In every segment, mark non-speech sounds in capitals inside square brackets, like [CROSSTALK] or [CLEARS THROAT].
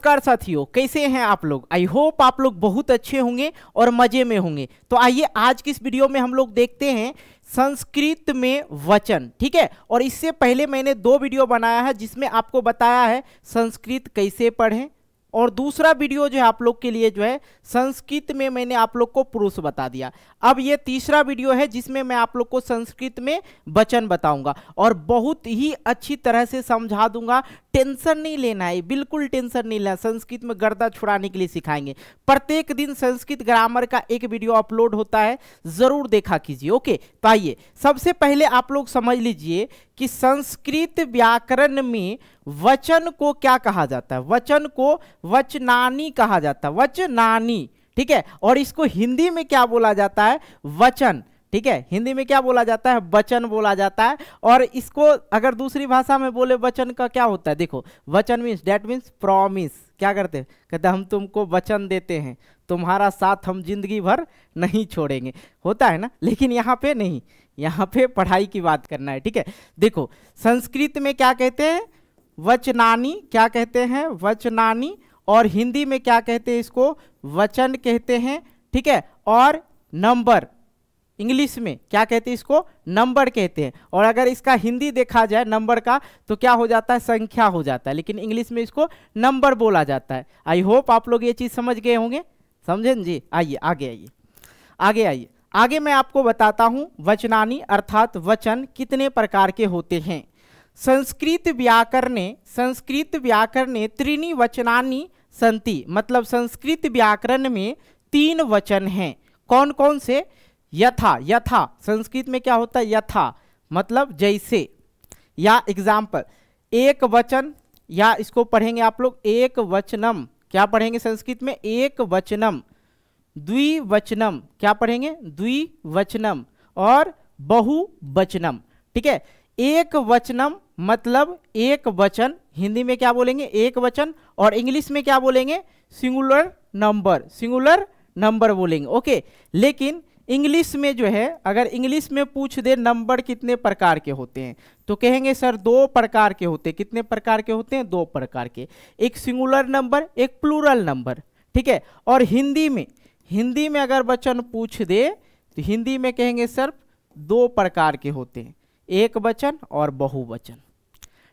नमस्कार साथियों कैसे हैं आप लोग आई होप आप लोग बहुत अच्छे होंगे और मज़े में होंगे तो आइए आज की इस वीडियो में हम लोग देखते हैं संस्कृत में वचन ठीक है और इससे पहले मैंने दो वीडियो बनाया है जिसमें आपको बताया है संस्कृत कैसे पढ़ें और दूसरा वीडियो जो है आप लोग के लिए जो है संस्कृत में मैंने आप लोग को पुरुष बता दिया अब ये तीसरा वीडियो है जिसमें मैं आप लोग को संस्कृत में वचन बताऊंगा और बहुत ही अच्छी तरह से समझा दूंगा टेंशन नहीं लेना है बिल्कुल टेंशन नहीं लेना संस्कृत में गर्दा छुड़ाने के लिए सिखाएंगे प्रत्येक दिन संस्कृत ग्रामर का एक वीडियो अपलोड होता है ज़रूर देखा कीजिए ओके तो आइए सबसे पहले आप लोग समझ लीजिए कि संस्कृत व्याकरण में वचन को क्या कहा जाता है वचन को वचनानी कहा जाता है वचनानी ठीक है और इसको हिंदी में क्या बोला जाता है वचन ठीक है हिंदी में क्या बोला जाता है वचन बोला जाता है और इसको अगर दूसरी भाषा में बोले वचन का क्या होता है देखो वचन मीन्स डैट मीन्स प्रॉमिस क्या करते हैं कहते हम तुमको वचन देते हैं तुम्हारा साथ हम जिंदगी भर नहीं छोड़ेंगे होता है ना लेकिन यहाँ पे नहीं यहाँ पे पढ़ाई की बात करना है ठीक है देखो संस्कृत में क्या कहते हैं वचनानी क्या कहते हैं वचनानी और हिंदी में क्या कहते हैं इसको वचन कहते हैं ठीक है और नंबर इंग्लिश में क्या कहते हैं इसको नंबर कहते हैं और अगर इसका हिंदी देखा जाए नंबर का तो क्या हो जाता है संख्या हो जाता है लेकिन इंग्लिश में इसको नंबर बोला जाता है आई होप आप लोग ये चीज़ समझ गए होंगे समझे जी आइए आगे आइए आगे आइए आगे मैं आपको बताता हूँ वचनानी अर्थात वचन कितने प्रकार के होते हैं संस्कृत व्याकरण ने संस्कृत व्याकरण ने त्रिनी वचनानी संति मतलब संस्कृत व्याकरण में तीन वचन हैं कौन कौन से यथा यथा संस्कृत में क्या होता है यथा मतलब जैसे या एग्जाम्पल एक वचन या इसको पढ़ेंगे आप लोग एक वचनम क्या पढ़ेंगे संस्कृत में एक वचनम द्विवचनम क्या पढ़ेंगे द्विवचनम और बहुवचनम ठीक है एक वचनम मतलब एक वचन हिंदी में क्या बोलेंगे एक वचन और इंग्लिश में क्या बोलेंगे सिंगुलर नंबर सिंगुलर नंबर बोलेंगे ओके लेकिन इंग्लिश में जो है अगर इंग्लिश में पूछ दे नंबर कितने प्रकार के होते हैं तो कहेंगे सर दो प्रकार के होते हैं कितने प्रकार के होते हैं दो प्रकार के एक सिंगुलर नंबर एक प्लूरल नंबर ठीक है और हिंदी में हिंदी में अगर बच्चन पूछ दे तो हिंदी में कहेंगे सर दो प्रकार के होते हैं एक वचन और बहुवचन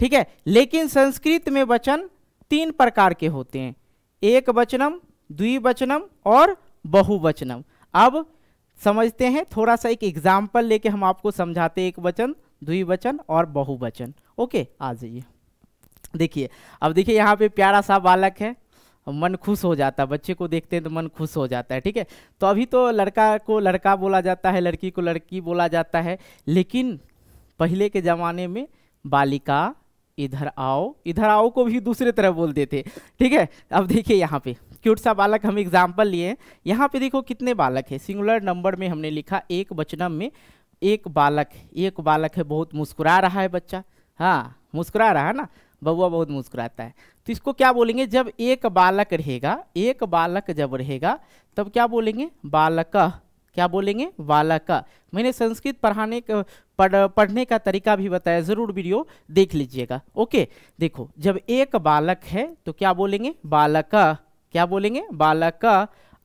ठीक है लेकिन संस्कृत में वचन तीन प्रकार के होते हैं एक वचनम द्विवचनम और बहुवचनम अब समझते हैं थोड़ा सा एक एग्जाम्पल लेके हम आपको समझाते एक वचन द्विवचन और बहुवचन ओके आ जाइए देखिए अब देखिए यहाँ पे प्यारा सा बालक है मन खुश हो जाता है बच्चे को देखते हैं तो मन खुश हो जाता है ठीक है तो अभी तो लड़का को लड़का बोला जाता है लड़की को लड़की बोला जाता है लेकिन पहले के ज़माने में बालिका इधर आओ इधर आओ को भी दूसरे तरह बोलते थे ठीक है अब देखिए यहाँ पर क्यूट सा बालक हम एग्जाम्पल लिए यहाँ पे देखो कितने बालक है सिंगुलर नंबर में हमने लिखा एक बचनम में एक बालक एक बालक है बहुत मुस्कुरा रहा है बच्चा हाँ मुस्कुरा रहा है ना बबुआ बहुत मुस्कुराता है तो इसको क्या बोलेंगे जब एक बालक रहेगा एक बालक जब रहेगा तब क्या बोलेंगे बालक क्या बोलेंगे बालक मैंने संस्कृत पढ़ाने पढ़ पढ़ने का तरीका भी बताया ज़रूर वीडियो देख लीजिएगा ओके देखो जब एक बालक है तो क्या बोलेंगे बालक क्या बोलेंगे बालक का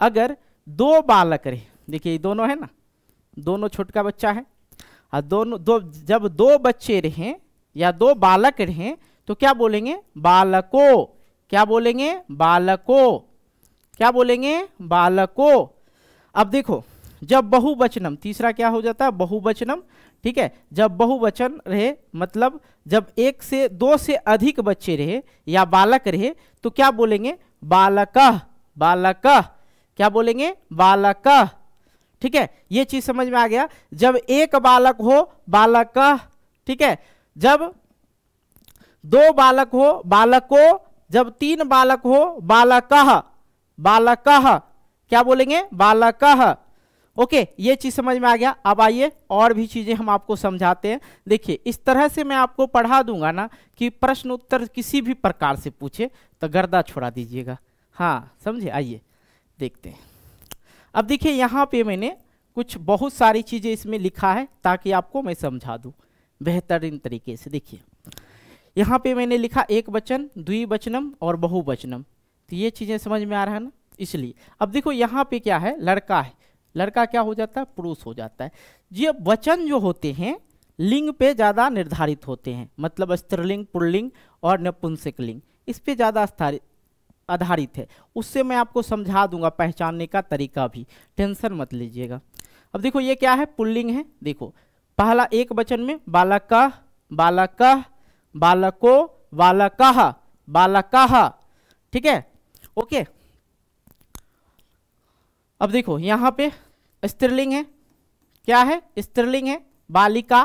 अगर दो बालक रहे देखिए दोनों है ना दोनों छोटका बच्चा है और हाँ, दोनों दो जब दो बच्चे रहे या दो बालक रहें तो क्या बोलेंगे बालको क्या बोलेंगे बालको क्या बोलेंगे बालको अब देखो जब बहुवचनम तीसरा क्या हो जाता है बहुवचनम ठीक है जब बहुवचन रहे मतलब जब एक से दो से अधिक बच्चे रहे या बालक रहे तो क्या बोलेंगे बालक बालक क्या बोलेंगे बालक ठीक है ये चीज समझ में आ गया जब एक बालक हो बालक ठीक है जब दो बालक हो बालको जब तीन बालक हो बालक बालक क्या बोलेंगे बालक ओके ये चीज समझ में आ गया अब आइए और भी चीजें हम आपको समझाते हैं देखिए इस तरह से मैं आपको पढ़ा दूंगा ना कि प्रश्न उत्तर किसी भी प्रकार से पूछे तो गर्दा छोड़ा दीजिएगा हाँ समझे आइए देखते हैं अब देखिए यहाँ पे मैंने कुछ बहुत सारी चीज़ें इसमें लिखा है ताकि आपको मैं समझा दूँ बेहतरीन तरीके से देखिए यहाँ पे मैंने लिखा एक वचन द्विवचनम और बहुवचनम तो ये चीज़ें समझ में आ रहा है ना इसलिए अब देखो यहाँ पे क्या है लड़का है लड़का क्या हो जाता है पुरुष हो जाता है ये वचन जो होते हैं लिंग पे ज़्यादा निर्धारित होते हैं मतलब स्त्रीलिंग पुल्लिंग और नपुंसक लिंग इस पे ज़्यादा आधारित है उससे मैं आपको समझा दूंगा पहचानने का तरीका भी टेंशन मत लीजिएगा अब देखो ये क्या है पुल्लिंग है देखो पहला एक वचन में बालक बालक बालको बालकह बालकह ठीक है ओके अब देखो यहाँ पे स्त्रीलिंग है क्या है स्त्रीलिंग है बालिका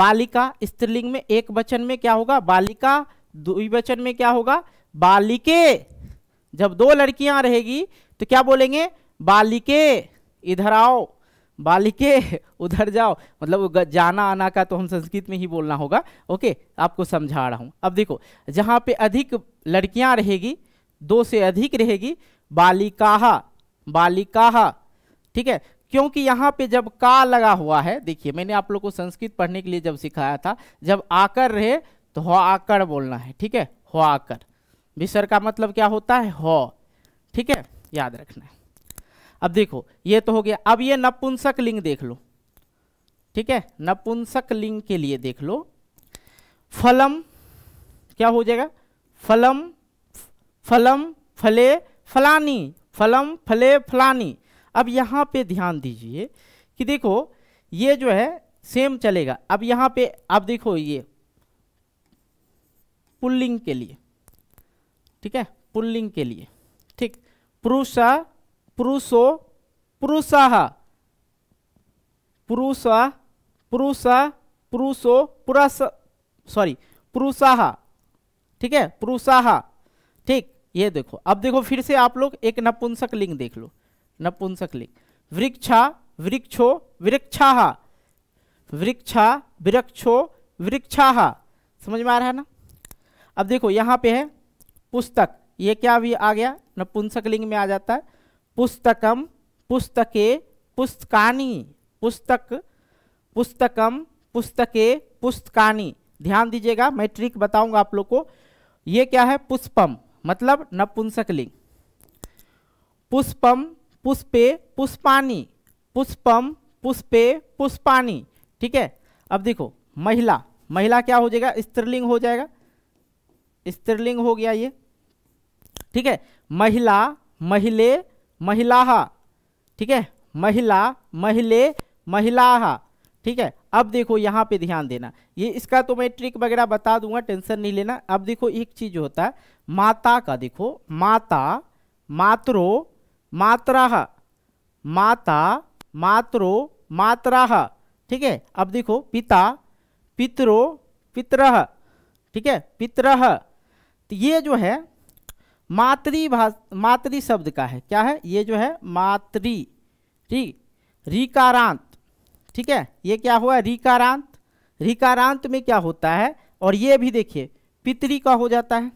बालिका स्त्रीलिंग में एक वचन में क्या होगा बालिका द्विवचन में क्या होगा बालिके जब दो लड़कियां रहेगी तो क्या बोलेंगे बालिके इधर आओ बालिके उधर जाओ मतलब जाना आना का तो हम संस्कृत में ही बोलना होगा ओके आपको समझा रहा हूँ अब देखो जहाँ पे अधिक लड़कियाँ रहेगी दो से अधिक रहेगी बालिका बालिका ठीक है क्योंकि यहाँ पे जब का लगा हुआ है देखिए मैंने आप लोग को संस्कृत पढ़ने के लिए जब सिखाया था जब आकर रहे तो हो आकर बोलना है ठीक है हो आकर विसर का मतलब क्या होता है हो ठीक है याद रखना है अब देखो ये तो हो गया अब ये नपुंसक लिंग देख लो ठीक है नपुंसक लिंग के लिए देख लो फलम क्या हो जाएगा फलम फलम फले फलानी फलम फले फलानी अब यहाँ पे ध्यान दीजिए कि देखो ये जो है सेम चलेगा अब यहाँ पे आप देखो ये पुल्लिंग के लिए ठीक है पुल्लिंग के लिए ठीक पुरुष पुरुषो पुरुषाह पुरुष पुरुष पुरुषो पुरस सॉरी पुरुषाह ठीक है पुरुषाह ठीक ये देखो अब देखो फिर से आप लोग एक नपुंसक लिंग देख लो नपुंसक लिंग वृक्षा वृक्षो वृक्षा वृक्षा वृक्षो वृक्षा समझ में आ रहा है ना अब देखो यहाँ पे है पुस्तक ये क्या भी आ गया नपुंसक लिंग में आ जाता है पुस्तकम पुस्तके पुस्तकानी पुस्तक पुस्तकम पुस्तके पुस्तकानी ध्यान दीजिएगा मैं ट्रिक बताऊंगा आप लोग को ये क्या है पुष्पम मतलब नपुंसक लिंग पुष्पम पुष्पे पुष्पानी पुष्पम पुष्पे पुष्पानी ठीक है अब देखो महिला महिला क्या हो जाएगा स्त्रीलिंग हो जाएगा स्त्रीलिंग हो गया ये ठीक है महिला महिले महिला ठीक है महिला महिले महिला ठीक है अब देखो यहाँ पे ध्यान देना ये इसका तो मैं ट्रिक वगैरह बता दूंगा टेंशन नहीं लेना अब देखो एक चीज होता है माता का देखो माता मात्रो मात्रा माता मात्रो मात्रा ठीक है अब देखो पिता पितरो पितर ठीक है पितर तो ये जो है मातृभा मातृ शब्द का है क्या है ये जो है मातृ ठीक रिकारांत ठीक है ये क्या हुआ रिकारांत रिकारांत में क्या होता है और ये भी देखिए पितरी का हो जाता है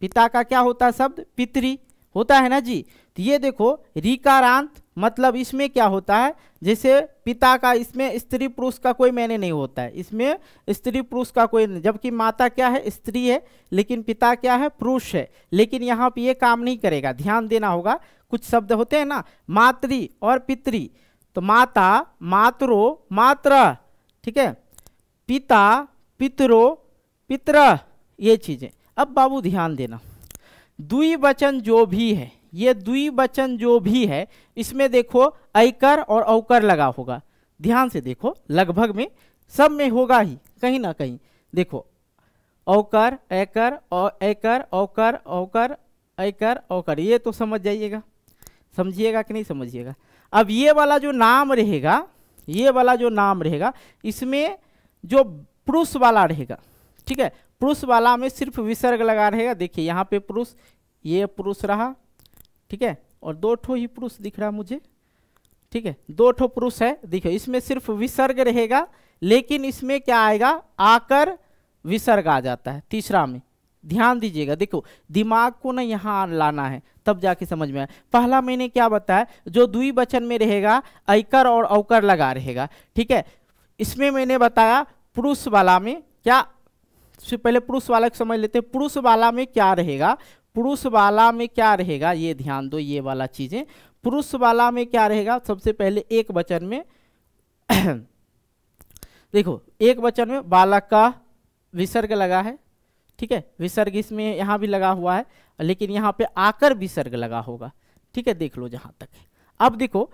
पिता का क्या होता है शब्द पितरी होता है ना जी तो ये देखो रिकारांत मतलब इसमें क्या होता है जैसे पिता का इसमें स्त्री पुरुष का कोई मैंने नहीं होता है इसमें स्त्री पुरुष का कोई नहीं जबकि माता क्या है स्त्री है लेकिन पिता क्या है पुरुष है लेकिन यहाँ पे ये काम नहीं करेगा ध्यान देना होगा कुछ शब्द होते हैं ना मातृ और पितरी तो माता मातरो मात्र ठीक है पिता पितरो पित्र ये चीज़ें अब बाबू ध्यान देना वचन जो भी है ये वचन जो भी है इसमें देखो ऐकर और अवकर लगा होगा ध्यान से देखो लगभग में सब में होगा ही कहीं ना कहीं देखो अवकर ऐकर और ऐकर अवकर अवकर ऐकर अवकर ये तो समझ जाइएगा समझिएगा कि नहीं समझिएगा अब ये वाला जो नाम रहेगा ये वाला जो नाम रहेगा इसमें जो पुरुष वाला रहेगा ठीक है पुरुष वाला में सिर्फ विसर्ग लगा रहेगा देखिए यहाँ पे पुरुष ये पुरुष रहा ठीक है और दो ठो ही पुरुष दिख रहा मुझे ठीक है दो ठो पुरुष है देखिए इसमें सिर्फ विसर्ग रहेगा लेकिन इसमें क्या आएगा आकर विसर्ग आ जाता है तीसरा में ध्यान दीजिएगा देखो दिमाग को ना यहाँ लाना है तब जाके समझ में आए पहला मैंने क्या बताया जो दुई वचन में रहेगा ऐकर और अवकर लगा रहेगा ठीक है इसमें मैंने बताया पुरुष वाला में क्या सबसे पहले पुरुष वाला को समझ लेते हैं पुरुष वाला में क्या रहेगा पुरुष वाला में क्या रहेगा ये ध्यान दो ये वाला चीज़ें पुरुष वाला में क्या रहेगा सबसे पहले एक वचन में [CLEARS THROAT] देखो एक वचन में बालक का विसर्ग लगा है ठीक है विसर्ग इसमें यहाँ भी लगा हुआ है लेकिन यहाँ पे आकर विसर्ग लगा होगा ठीक है देख लो जहाँ तक अब देखो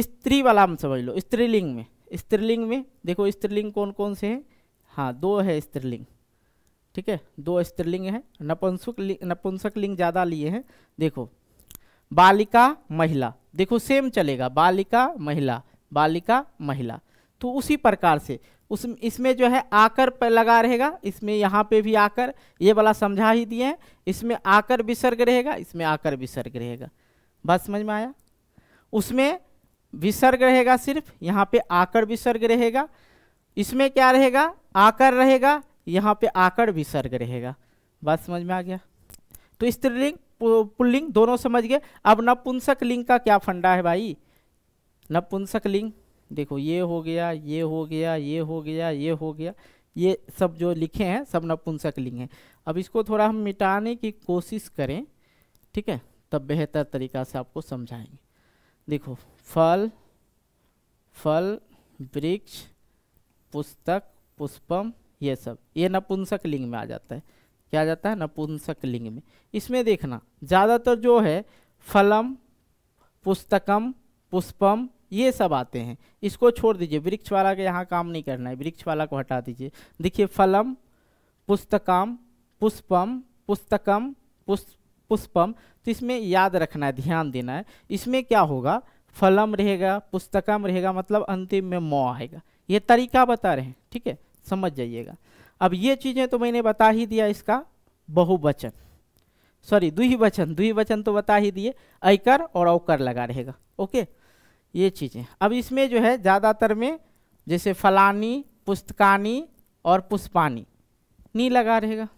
स्त्री वाला हम समझ लो स्त्रीलिंग में स्त्रीलिंग में देखो स्त्रीलिंग कौन कौन से हैं हाँ दो है स्त्रीलिंग ठीक है दो स्त्रीलिंग है नपुंसक नपुंसक लिंग ज़्यादा लिए हैं देखो बालिका महिला देखो सेम चलेगा बालिका महिला बालिका महिला तो उसी प्रकार से उस इसमें जो है आकर पर लगा रहेगा इसमें यहाँ पे भी आकर ये वाला समझा ही दिए हैं इसमें आकर विसर्ग रहेगा इसमें आकर विसर्ग रहेगा बात समझ में आया उसमें विसर्ग रहेगा सिर्फ यहाँ पे आकर विसर्ग रहेगा इसमें क्या रहेगा आकर रहेगा यहाँ पे आकर विसर्ग रहेगा बात समझ में आ गया तो स्त्रीलिंग पुल्लिंग दोनों समझ गए अब नपुंसक लिंग का क्या फंडा है भाई नपुंसक लिंग देखो ये हो गया ये हो गया ये हो गया ये हो गया ये सब जो लिखे हैं सब नपुंसक लिंग हैं अब इसको थोड़ा हम मिटाने की कोशिश करें ठीक है तब बेहतर तरीका से आपको समझाएंगे देखो फल फल वृक्ष पुस्तक पुष्पम ये सब ये नपुंसक लिंग में आ जाता है क्या आ जाता है नपुंसक लिंग में इसमें देखना ज़्यादातर जो है फलम पुस्तकम पुष्पम ये सब आते हैं इसको छोड़ दीजिए वृक्ष वाला के यहाँ काम नहीं करना है वृक्ष वाला को हटा दीजिए देखिए फलम पुस्तकम पुष्पम पुस्तकम पुष्पम तो इसमें याद रखना है ध्यान देना है इसमें क्या होगा फलम रहेगा पुस्तकम रहेगा मतलब अंतिम में मौ आएगा ये तरीका बता रहे हैं ठीक है समझ जाइएगा अब ये चीज़ें तो मैंने बता ही दिया इसका बहुवचन सॉरी द्विवचन वचन तो बता ही दिए ऐकर और औकर लगा रहेगा ओके ये चीज़ें अब इसमें जो है ज़्यादातर में जैसे फलानी पुस्तकानी और पुष्पानी नी लगा रहेगा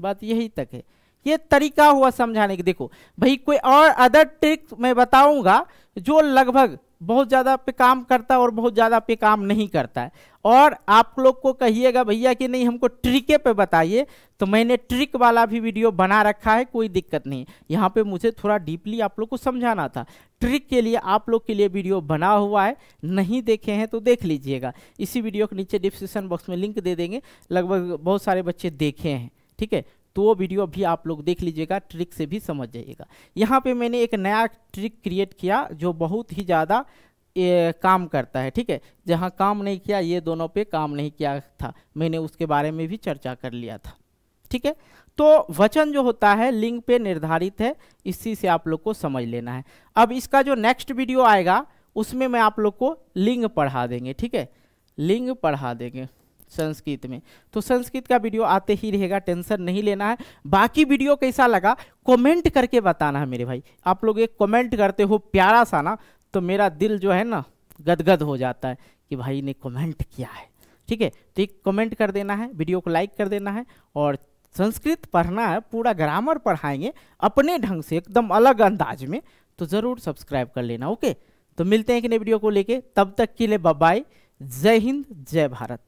बात यही तक है ये तरीका हुआ समझाने के देखो भाई कोई और अदर ट्रिक मैं बताऊंगा जो लगभग बहुत ज़्यादा पे काम करता है और बहुत ज़्यादा पे काम नहीं करता है और आप लोग को कहिएगा भैया कि नहीं हमको ट्रिके पे बताइए तो मैंने ट्रिक वाला भी वीडियो बना रखा है कोई दिक्कत नहीं यहाँ पे मुझे थोड़ा डीपली आप लोग को समझाना था ट्रिक के लिए आप लोग के लिए वीडियो बना हुआ है नहीं देखे हैं तो देख लीजिएगा इसी वीडियो के नीचे डिस्क्रिप्शन बॉक्स में लिंक दे देंगे लगभग बहुत सारे बच्चे देखे हैं ठीक है तो वो वीडियो भी आप लोग देख लीजिएगा ट्रिक से भी समझ जाइएगा यहाँ पे मैंने एक नया ट्रिक क्रिएट किया जो बहुत ही ज़्यादा काम करता है ठीक है जहाँ काम नहीं किया ये दोनों पे काम नहीं किया था मैंने उसके बारे में भी चर्चा कर लिया था ठीक है तो वचन जो होता है लिंक पे निर्धारित है इसी से आप लोग को समझ लेना है अब इसका जो नेक्स्ट वीडियो आएगा उसमें मैं आप लोग को लिंग पढ़ा देंगे ठीक है लिंग पढ़ा देंगे संस्कृत में तो संस्कृत का वीडियो आते ही रहेगा टेंशन नहीं लेना है बाकी वीडियो कैसा लगा कमेंट करके बताना है मेरे भाई आप लोग एक कमेंट करते हो प्यारा सा ना तो मेरा दिल जो है ना गदगद हो जाता है कि भाई ने कमेंट किया है ठीक है तो एक कमेंट कर देना है वीडियो को लाइक कर देना है और संस्कृत पढ़ना है पूरा ग्रामर पढ़ाएंगे अपने ढंग से एकदम अलग अंदाज में तो ज़रूर सब्सक्राइब कर लेना ओके तो मिलते हैं कि नए वीडियो को लेके तब तक के लिए बाय जय हिंद जय भारत